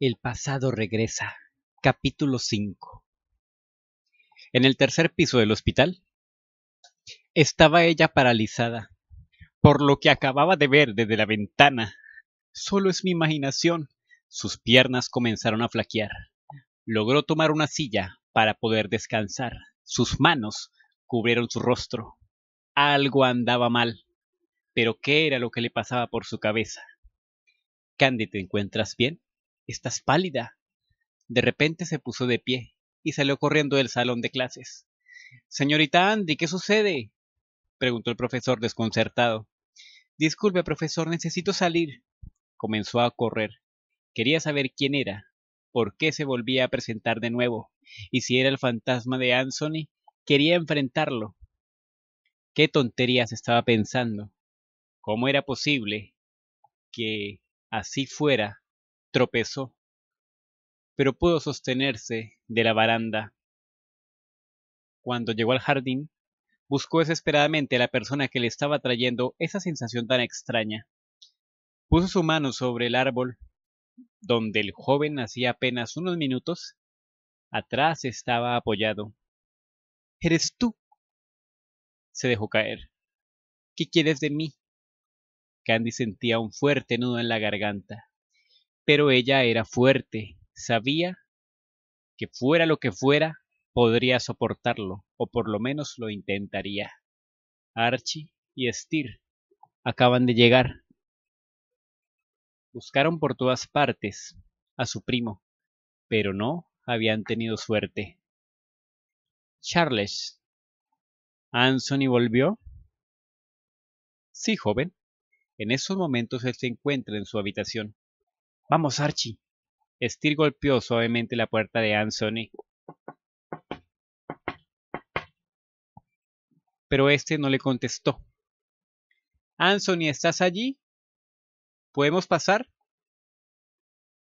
El pasado regresa. Capítulo 5. En el tercer piso del hospital estaba ella paralizada por lo que acababa de ver desde la ventana. Solo es mi imaginación. Sus piernas comenzaron a flaquear. Logró tomar una silla para poder descansar. Sus manos cubrieron su rostro. Algo andaba mal. Pero ¿qué era lo que le pasaba por su cabeza? Candy, ¿te encuentras bien? Estás pálida. De repente se puso de pie y salió corriendo del salón de clases. Señorita Andy, ¿qué sucede? preguntó el profesor desconcertado. Disculpe, profesor, necesito salir. Comenzó a correr. Quería saber quién era, por qué se volvía a presentar de nuevo, y si era el fantasma de Anthony, quería enfrentarlo. ¿Qué tonterías estaba pensando? ¿Cómo era posible que así fuera tropezó, pero pudo sostenerse de la baranda. Cuando llegó al jardín, buscó desesperadamente a la persona que le estaba trayendo esa sensación tan extraña. Puso su mano sobre el árbol, donde el joven hacía apenas unos minutos atrás estaba apoyado. ¿Eres tú? Se dejó caer. ¿Qué quieres de mí? Candy sentía un fuerte nudo en la garganta pero ella era fuerte, sabía que fuera lo que fuera, podría soportarlo, o por lo menos lo intentaría. Archie y Steer acaban de llegar. Buscaron por todas partes a su primo, pero no habían tenido suerte. Charles. ¿Anson y volvió? Sí, joven. En esos momentos él se encuentra en su habitación. Vamos, Archie. Steel golpeó suavemente la puerta de Anthony. Pero este no le contestó. Anthony, ¿estás allí? ¿Podemos pasar?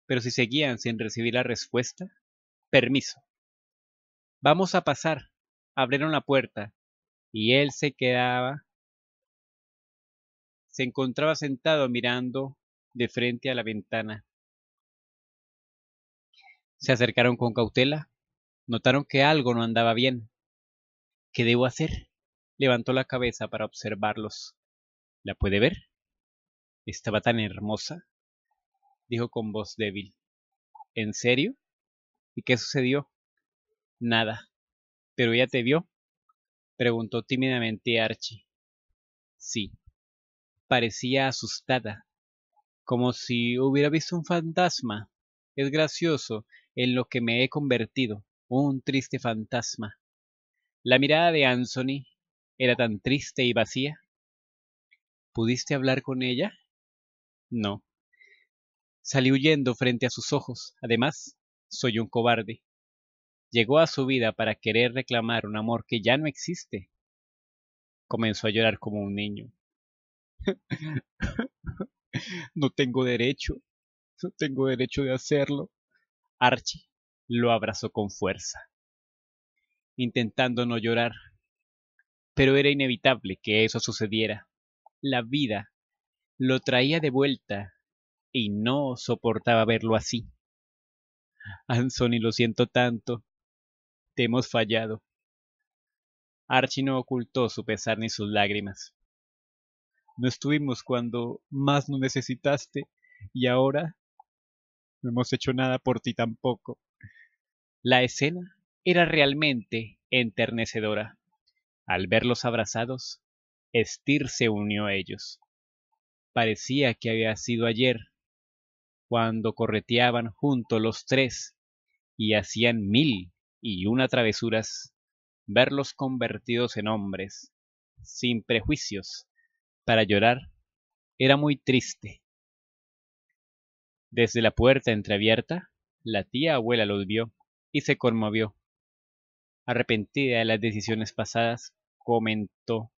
Pero si seguían sin recibir la respuesta, permiso. Vamos a pasar. Abrieron la puerta y él se quedaba. Se encontraba sentado mirando de frente a la ventana. Se acercaron con cautela. Notaron que algo no andaba bien. ¿Qué debo hacer? Levantó la cabeza para observarlos. ¿La puede ver? Estaba tan hermosa, dijo con voz débil. ¿En serio? ¿Y qué sucedió? Nada. ¿Pero ella te vio? preguntó tímidamente Archie. Sí. Parecía asustada, como si hubiera visto un fantasma. Es gracioso en lo que me he convertido, un triste fantasma. La mirada de Anthony era tan triste y vacía. ¿Pudiste hablar con ella? No. Salí huyendo frente a sus ojos. Además, soy un cobarde. Llegó a su vida para querer reclamar un amor que ya no existe. Comenzó a llorar como un niño. no tengo derecho. No tengo derecho de hacerlo. Archie lo abrazó con fuerza, intentando no llorar. Pero era inevitable que eso sucediera. La vida lo traía de vuelta y no soportaba verlo así. Anthony, lo siento tanto. Te hemos fallado. Archie no ocultó su pesar ni sus lágrimas. No estuvimos cuando más nos necesitaste y ahora hemos hecho nada por ti tampoco. La escena era realmente enternecedora. Al verlos abrazados, Estir se unió a ellos. Parecía que había sido ayer, cuando correteaban juntos los tres y hacían mil y una travesuras, verlos convertidos en hombres, sin prejuicios, para llorar, era muy triste desde la puerta entreabierta, la tía abuela los vio y se conmovió. Arrepentida de las decisiones pasadas, comentó.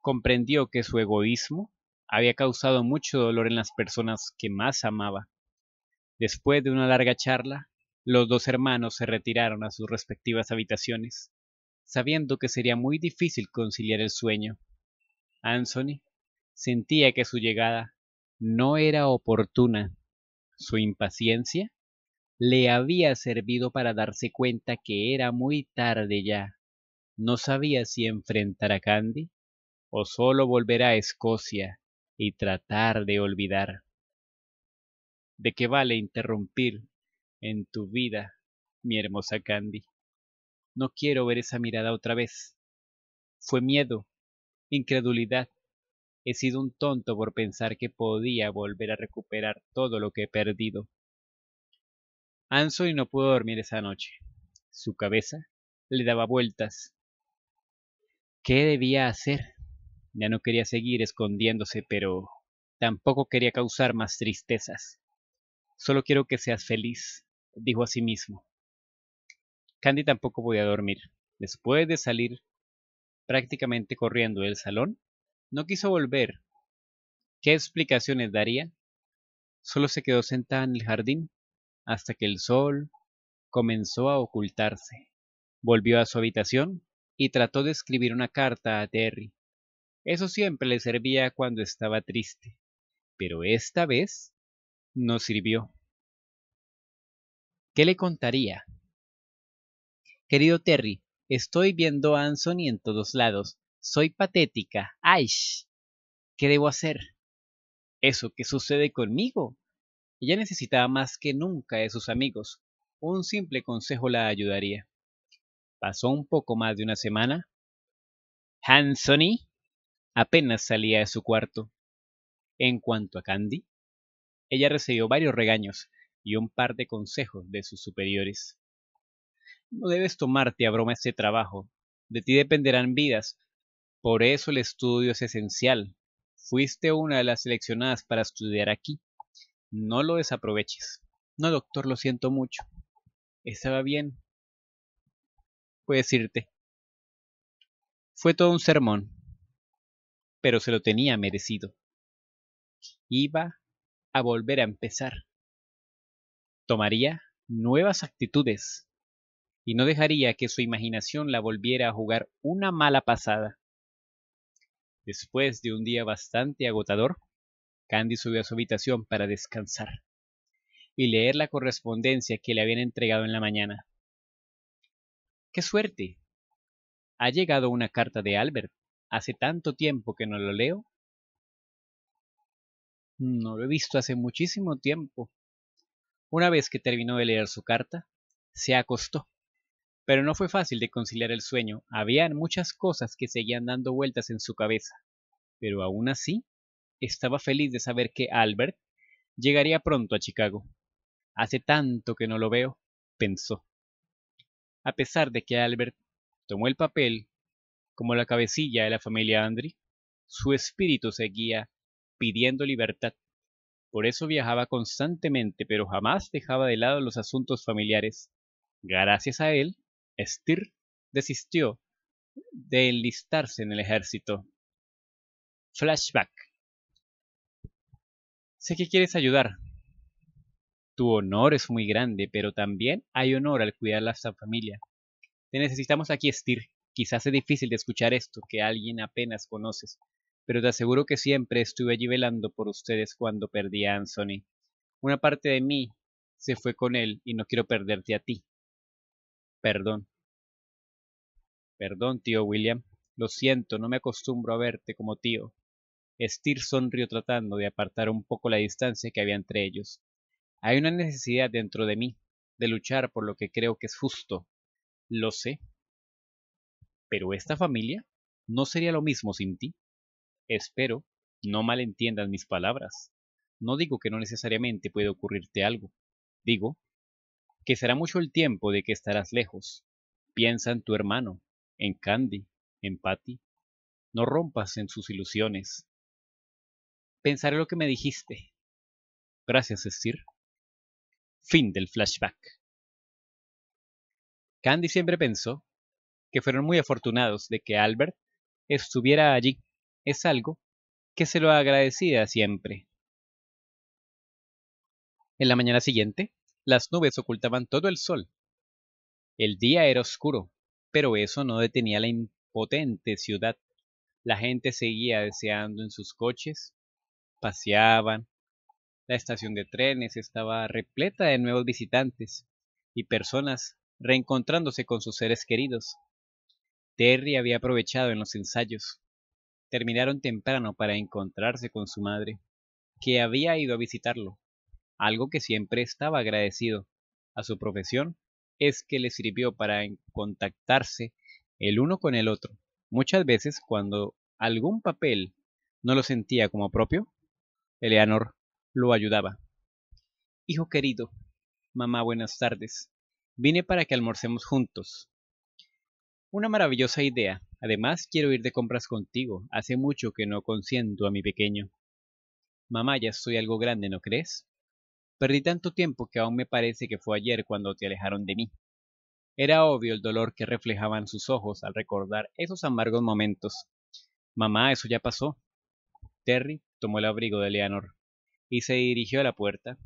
Comprendió que su egoísmo había causado mucho dolor en las personas que más amaba. Después de una larga charla, los dos hermanos se retiraron a sus respectivas habitaciones, sabiendo que sería muy difícil conciliar el sueño. Anthony sentía que su llegada no era oportuna. Su impaciencia le había servido para darse cuenta que era muy tarde ya. No sabía si enfrentar a Candy o solo volver a Escocia y tratar de olvidar. ¿De qué vale interrumpir en tu vida, mi hermosa Candy? No quiero ver esa mirada otra vez. Fue miedo, incredulidad, He sido un tonto por pensar que podía volver a recuperar todo lo que he perdido. Ansoy no pudo dormir esa noche. Su cabeza le daba vueltas. ¿Qué debía hacer? Ya no quería seguir escondiéndose, pero tampoco quería causar más tristezas. Solo quiero que seas feliz, dijo a sí mismo. Candy tampoco podía dormir. Después de salir prácticamente corriendo del salón, no quiso volver. ¿Qué explicaciones daría? Solo se quedó sentada en el jardín hasta que el sol comenzó a ocultarse. Volvió a su habitación y trató de escribir una carta a Terry. Eso siempre le servía cuando estaba triste, pero esta vez no sirvió. ¿Qué le contaría? Querido Terry, estoy viendo a y en todos lados. Soy patética. ¡Ay! ¿Qué debo hacer? Eso que sucede conmigo. Ella necesitaba más que nunca de sus amigos. Un simple consejo la ayudaría. Pasó un poco más de una semana. Hansony apenas salía de su cuarto. En cuanto a Candy, ella recibió varios regaños y un par de consejos de sus superiores. No debes tomarte a broma este trabajo. De ti dependerán vidas, por eso el estudio es esencial. Fuiste una de las seleccionadas para estudiar aquí. No lo desaproveches. No, doctor, lo siento mucho. Estaba bien. Puedes irte. Fue todo un sermón, pero se lo tenía merecido. Iba a volver a empezar. Tomaría nuevas actitudes y no dejaría que su imaginación la volviera a jugar una mala pasada. Después de un día bastante agotador, Candy subió a su habitación para descansar y leer la correspondencia que le habían entregado en la mañana. ¡Qué suerte! Ha llegado una carta de Albert. Hace tanto tiempo que no lo leo. No lo he visto hace muchísimo tiempo. Una vez que terminó de leer su carta, se acostó pero no fue fácil de conciliar el sueño, habían muchas cosas que seguían dando vueltas en su cabeza. Pero aún así, estaba feliz de saber que Albert llegaría pronto a Chicago. Hace tanto que no lo veo, pensó. A pesar de que Albert tomó el papel como la cabecilla de la familia Andri, su espíritu seguía pidiendo libertad. Por eso viajaba constantemente, pero jamás dejaba de lado los asuntos familiares. Gracias a él, Estir desistió de enlistarse en el ejército. Flashback. Sé que quieres ayudar. Tu honor es muy grande, pero también hay honor al cuidar a familia. Te necesitamos aquí, Estir. Quizás es difícil de escuchar esto, que alguien apenas conoces, pero te aseguro que siempre estuve allí velando por ustedes cuando perdí a Anthony. Una parte de mí se fue con él y no quiero perderte a ti. Perdón. Perdón, tío William. Lo siento, no me acostumbro a verte como tío. Steer sonrió tratando de apartar un poco la distancia que había entre ellos. Hay una necesidad dentro de mí de luchar por lo que creo que es justo. Lo sé. Pero esta familia no sería lo mismo sin ti. Espero no malentiendas mis palabras. No digo que no necesariamente puede ocurrirte algo. Digo que será mucho el tiempo de que estarás lejos. Piensa en tu hermano, en Candy, en Patty. No rompas en sus ilusiones. Pensaré lo que me dijiste. Gracias, Estir. Fin del flashback. Candy siempre pensó que fueron muy afortunados de que Albert estuviera allí. Es algo que se lo agradecía siempre. En la mañana siguiente, las nubes ocultaban todo el sol. El día era oscuro, pero eso no detenía la impotente ciudad. La gente seguía deseando en sus coches, paseaban, la estación de trenes estaba repleta de nuevos visitantes y personas reencontrándose con sus seres queridos. Terry había aprovechado en los ensayos. Terminaron temprano para encontrarse con su madre, que había ido a visitarlo, algo que siempre estaba agradecido a su profesión es que le sirvió para contactarse el uno con el otro. Muchas veces cuando algún papel no lo sentía como propio, Eleanor lo ayudaba. Hijo querido, mamá, buenas tardes. Vine para que almorcemos juntos. Una maravillosa idea. Además, quiero ir de compras contigo. Hace mucho que no consiento a mi pequeño. Mamá, ya soy algo grande, ¿no crees? Perdí tanto tiempo que aún me parece que fue ayer cuando te alejaron de mí. Era obvio el dolor que reflejaban sus ojos al recordar esos amargos momentos. Mamá, eso ya pasó. Terry tomó el abrigo de Leonor y se dirigió a la puerta.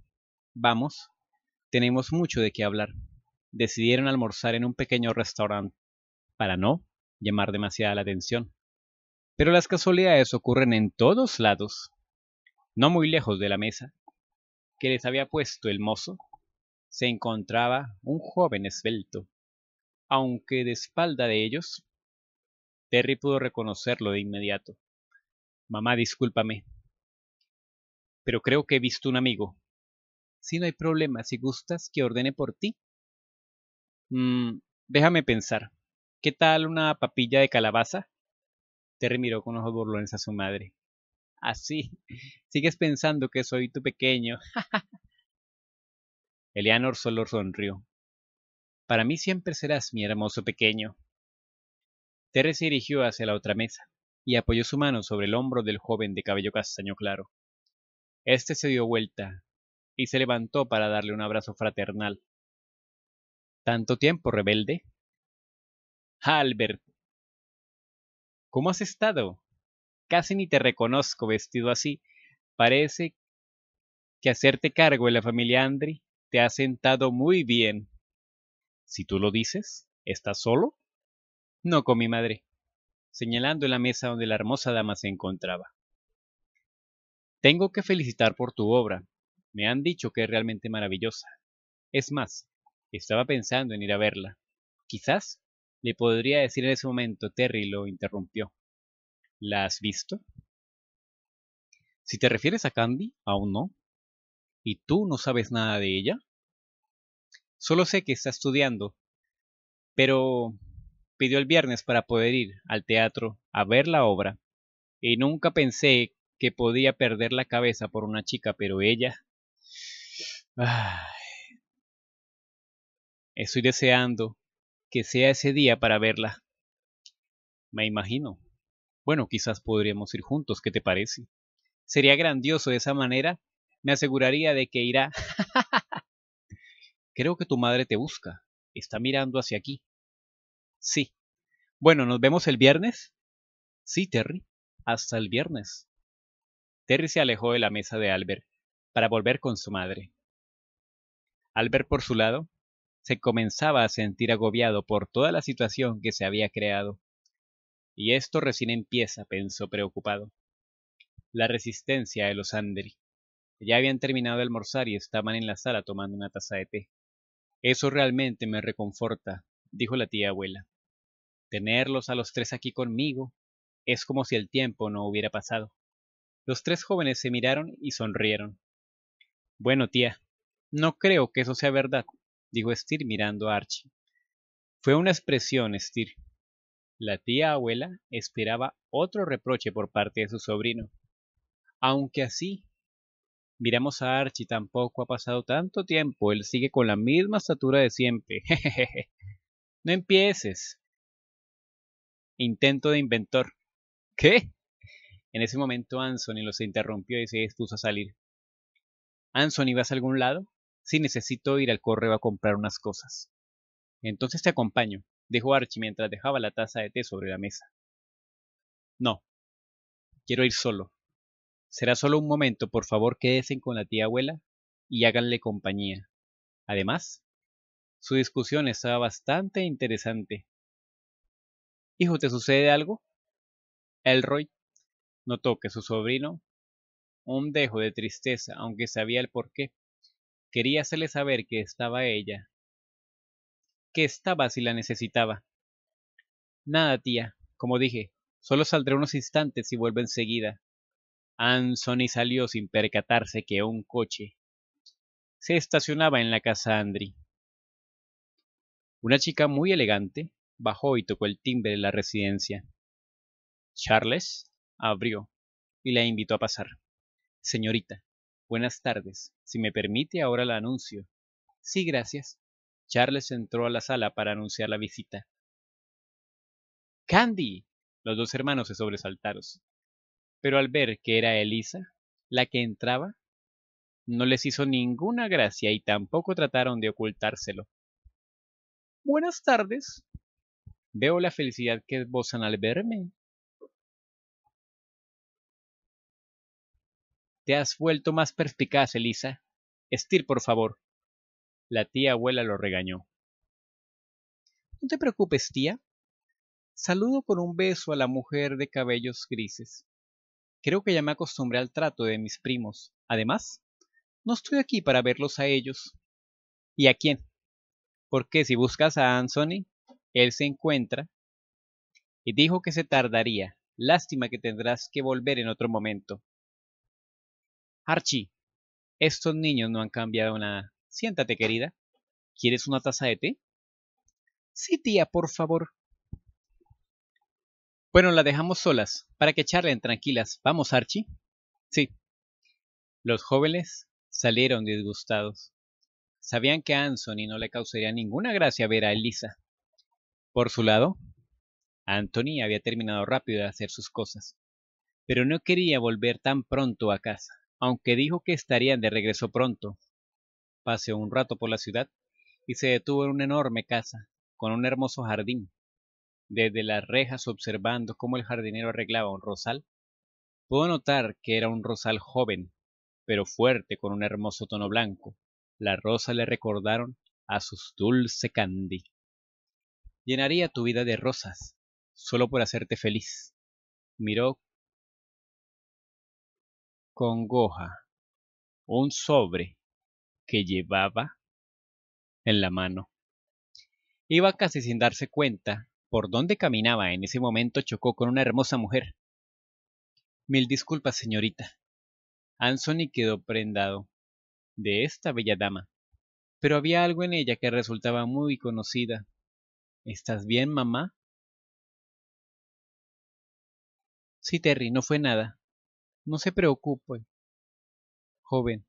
Vamos, tenemos mucho de qué hablar. Decidieron almorzar en un pequeño restaurante para no llamar demasiada la atención. Pero las casualidades ocurren en todos lados. No muy lejos de la mesa que les había puesto el mozo, se encontraba un joven esbelto, aunque de espalda de ellos. Terry pudo reconocerlo de inmediato. Mamá, discúlpame, pero creo que he visto un amigo. Si no hay problema, si gustas que ordene por ti. Mm, déjame pensar. ¿Qué tal una papilla de calabaza? Terry miró con ojos burlones a su madre. Así. Sigues pensando que soy tu pequeño. Eleanor solo sonrió. Para mí siempre serás mi hermoso pequeño. Terry se dirigió hacia la otra mesa y apoyó su mano sobre el hombro del joven de cabello castaño claro. Este se dio vuelta y se levantó para darle un abrazo fraternal. ¿Tanto tiempo, rebelde? Albert. ¿Cómo has estado? Casi ni te reconozco vestido así. Parece que hacerte cargo de la familia Andri te ha sentado muy bien. Si tú lo dices, ¿estás solo? No con mi madre, señalando la mesa donde la hermosa dama se encontraba. Tengo que felicitar por tu obra. Me han dicho que es realmente maravillosa. Es más, estaba pensando en ir a verla. Quizás le podría decir en ese momento, Terry lo interrumpió. ¿La has visto? Si te refieres a Candy, aún no. ¿Y tú no sabes nada de ella? Solo sé que está estudiando, pero pidió el viernes para poder ir al teatro a ver la obra, y nunca pensé que podía perder la cabeza por una chica, pero ella... estoy deseando que sea ese día para verla. Me imagino. Bueno, quizás podríamos ir juntos, ¿qué te parece? Sería grandioso de esa manera. Me aseguraría de que irá. Creo que tu madre te busca. Está mirando hacia aquí. Sí. Bueno, ¿nos vemos el viernes? Sí, Terry. Hasta el viernes. Terry se alejó de la mesa de Albert para volver con su madre. Albert, por su lado, se comenzaba a sentir agobiado por toda la situación que se había creado. Y esto recién empieza, pensó preocupado. La resistencia de los Andri. Ya habían terminado de almorzar y estaban en la sala tomando una taza de té. Eso realmente me reconforta, dijo la tía abuela. Tenerlos a los tres aquí conmigo es como si el tiempo no hubiera pasado. Los tres jóvenes se miraron y sonrieron. Bueno, tía, no creo que eso sea verdad, dijo Stir mirando a Archie. Fue una expresión, Stir, la tía abuela esperaba otro reproche por parte de su sobrino. Aunque así, miramos a Archie, tampoco ha pasado tanto tiempo, él sigue con la misma estatura de siempre. no empieces. Intento de inventor. ¿Qué? En ese momento Anthony los interrumpió y se dispuso a salir. Anthony, ¿vas a algún lado? Sí, necesito ir al correo a comprar unas cosas. Entonces te acompaño dijo Archie mientras dejaba la taza de té sobre la mesa. No, quiero ir solo. Será solo un momento, por favor, quédense con la tía abuela y háganle compañía. Además, su discusión estaba bastante interesante. Hijo, ¿te sucede algo? Elroy notó que su sobrino, un dejo de tristeza, aunque sabía el porqué, quería hacerle saber que estaba ella, que estaba si la necesitaba. Nada, tía, como dije, solo saldré unos instantes y vuelvo enseguida. y salió sin percatarse que un coche se estacionaba en la casa Andri. Una chica muy elegante bajó y tocó el timbre de la residencia. Charles abrió y la invitó a pasar. Señorita, buenas tardes. Si me permite, ahora la anuncio. Sí, gracias. Charles entró a la sala para anunciar la visita. ¡Candy! Los dos hermanos se sobresaltaron. Pero al ver que era Elisa la que entraba, no les hizo ninguna gracia y tampoco trataron de ocultárselo. Buenas tardes. Veo la felicidad que esbozan al verme. Te has vuelto más perspicaz, Elisa. Estir, por favor. La tía abuela lo regañó. No te preocupes, tía. Saludo con un beso a la mujer de cabellos grises. Creo que ya me acostumbré al trato de mis primos. Además, no estoy aquí para verlos a ellos. ¿Y a quién? Porque si buscas a Anthony, él se encuentra y dijo que se tardaría. Lástima que tendrás que volver en otro momento. Archie, estos niños no han cambiado nada. Siéntate, querida. ¿Quieres una taza de té? Sí, tía, por favor. Bueno, la dejamos solas, para que charlen tranquilas. ¿Vamos, Archie? Sí. Los jóvenes salieron disgustados. Sabían que a Anthony no le causaría ninguna gracia ver a Elisa. Por su lado, Anthony había terminado rápido de hacer sus cosas, pero no quería volver tan pronto a casa, aunque dijo que estarían de regreso pronto, Paseó un rato por la ciudad y se detuvo en una enorme casa, con un hermoso jardín. Desde las rejas observando cómo el jardinero arreglaba un rosal, pudo notar que era un rosal joven, pero fuerte con un hermoso tono blanco. Las rosas le recordaron a sus dulce candy. Llenaría tu vida de rosas, solo por hacerte feliz. Miró con goja un sobre que llevaba en la mano. Iba casi sin darse cuenta por dónde caminaba. En ese momento chocó con una hermosa mujer. Mil disculpas, señorita. Anthony quedó prendado de esta bella dama, pero había algo en ella que resultaba muy conocida. ¿Estás bien, mamá? Sí, Terry, no fue nada. No se preocupe, joven.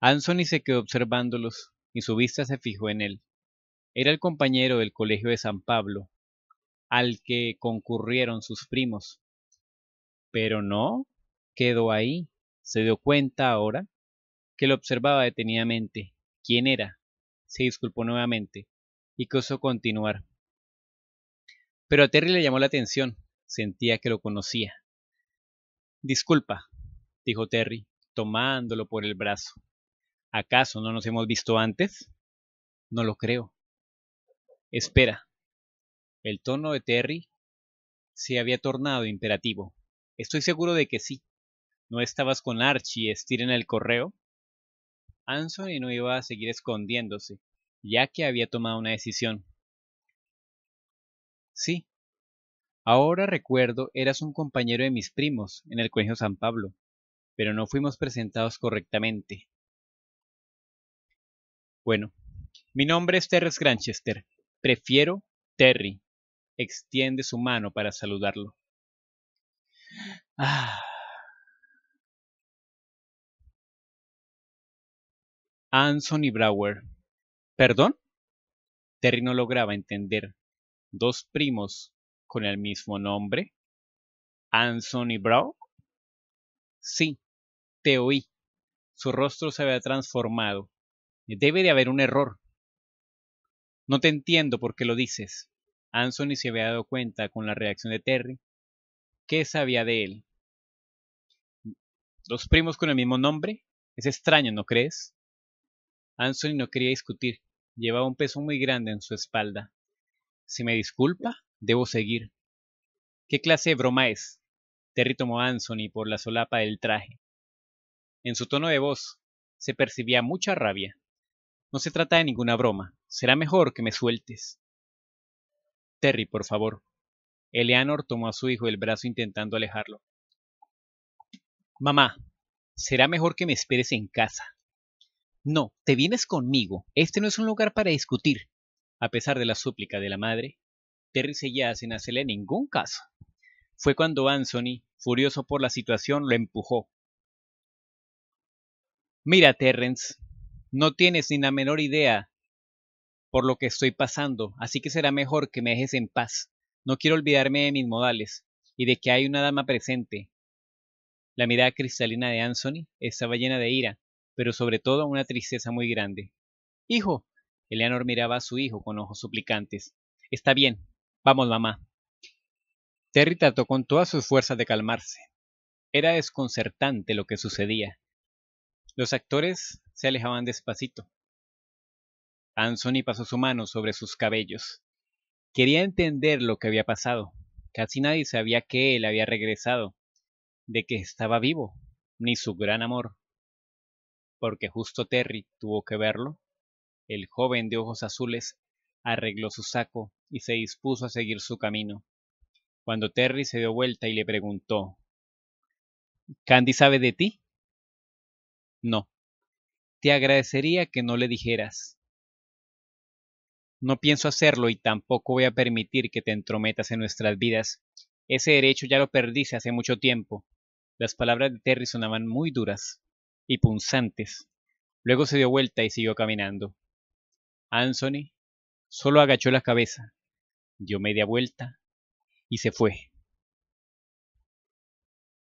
Anthony se quedó observándolos y su vista se fijó en él. Era el compañero del colegio de San Pablo, al que concurrieron sus primos. Pero no, quedó ahí. Se dio cuenta ahora que lo observaba detenidamente. ¿Quién era? Se disculpó nuevamente y quiso continuar. Pero a Terry le llamó la atención. Sentía que lo conocía. Disculpa, dijo Terry, tomándolo por el brazo. ¿Acaso no nos hemos visto antes? No lo creo. Espera. El tono de Terry se había tornado imperativo. Estoy seguro de que sí. ¿No estabas con Archie en el correo? Anthony no iba a seguir escondiéndose, ya que había tomado una decisión. Sí. Ahora recuerdo, eras un compañero de mis primos en el Colegio San Pablo, pero no fuimos presentados correctamente. Bueno, mi nombre es Terrence Granchester. Prefiero Terry. Extiende su mano para saludarlo. Ah. Anthony Brower. ¿Perdón? Terry no lograba entender. ¿Dos primos con el mismo nombre? ¿Anthony Brower? Sí, te oí. Su rostro se había transformado. Debe de haber un error. No te entiendo por qué lo dices. Anthony se había dado cuenta con la reacción de Terry ¿Qué sabía de él. Dos primos con el mismo nombre. Es extraño, ¿no crees? Anthony no quería discutir. Llevaba un peso muy grande en su espalda. Si me disculpa, debo seguir. ¿Qué clase de broma es? Terry tomó a Anthony por la solapa del traje. En su tono de voz se percibía mucha rabia. No se trata de ninguna broma. Será mejor que me sueltes. Terry, por favor. Eleanor tomó a su hijo del brazo intentando alejarlo. Mamá, será mejor que me esperes en casa. No, te vienes conmigo. Este no es un lugar para discutir. A pesar de la súplica de la madre, Terry seguía sin hacerle ningún caso. Fue cuando Anthony, furioso por la situación, lo empujó. Mira, Terrence, no tienes ni la menor idea por lo que estoy pasando, así que será mejor que me dejes en paz. No quiero olvidarme de mis modales y de que hay una dama presente. La mirada cristalina de Anthony estaba llena de ira, pero sobre todo una tristeza muy grande. Hijo, Eleanor miraba a su hijo con ojos suplicantes. Está bien, vamos mamá. Terry trató con todas sus fuerzas de calmarse. Era desconcertante lo que sucedía. Los actores se alejaban despacito. Anthony pasó su mano sobre sus cabellos. Quería entender lo que había pasado. Casi nadie sabía que él había regresado, de que estaba vivo, ni su gran amor. Porque justo Terry tuvo que verlo. El joven de ojos azules arregló su saco y se dispuso a seguir su camino. Cuando Terry se dio vuelta y le preguntó, ¿Candy sabe de ti? No. Te agradecería que no le dijeras. No pienso hacerlo y tampoco voy a permitir que te entrometas en nuestras vidas. Ese derecho ya lo perdiste hace mucho tiempo. Las palabras de Terry sonaban muy duras y punzantes. Luego se dio vuelta y siguió caminando. Anthony solo agachó la cabeza, dio media vuelta y se fue.